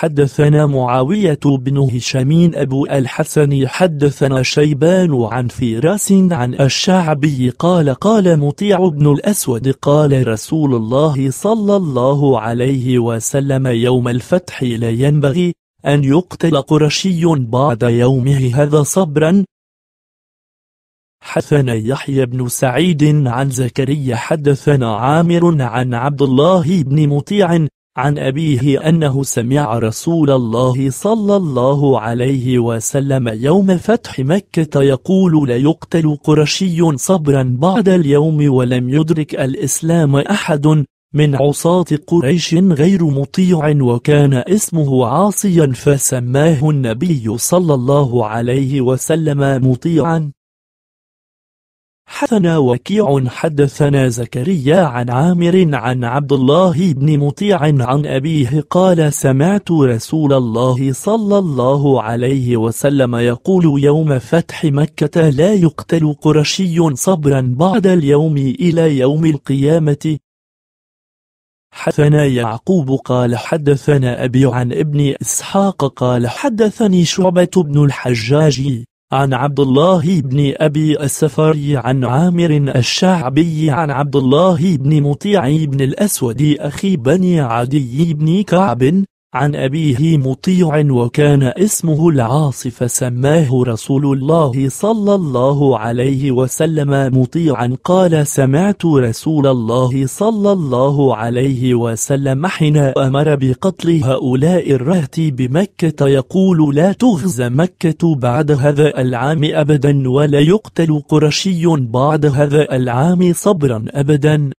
حدثنا معاوية بن هشام أبو الحسن حدثنا شيبان عن فراس عن الشعبي قال قال مطيع بن الأسود قال رسول الله صلى الله عليه وسلم يوم الفتح لا ينبغي أن يقتل قرشي بعد يومه هذا صبرا حدثنا يحيى بن سعيد عن زكريا حدثنا عامر عن عبد الله بن مطيع عن أبيه أنه سمع رسول الله صلى الله عليه وسلم يوم فتح مكة يقول لا يقتل قرشي صبرا بعد اليوم ولم يدرك الإسلام أحد من عصاة قريش غير مطيع وكان اسمه عاصيا فسماه النبي صلى الله عليه وسلم مطيعا حدثنا وكيع حدثنا زكريا عن عامر عن عبد الله بن مطيع عن أبيه قال سمعت رسول الله صلى الله عليه وسلم يقول يوم فتح مكة لا يقتل قرشي صبرا بعد اليوم إلى يوم القيامة حدثنا يعقوب قال حدثنا أبي عن ابن إسحاق قال حدثني شعبة بن الحجاج عن عبد الله بن أبي السفري عن عامر الشعبي عن عبد الله بن مطيع بن الأسود أخي بني عدي بن كعب عن أبيه مطيع وكان اسمه العاص فسماه رسول الله صلى الله عليه وسلم مطيعا قال سمعت رسول الله صلى الله عليه وسلم حين أمر بقتل هؤلاء الرهت بمكة يقول لا تغزى مكة بعد هذا العام أبدا ولا يقتل قرشي بعد هذا العام صبرا أبدا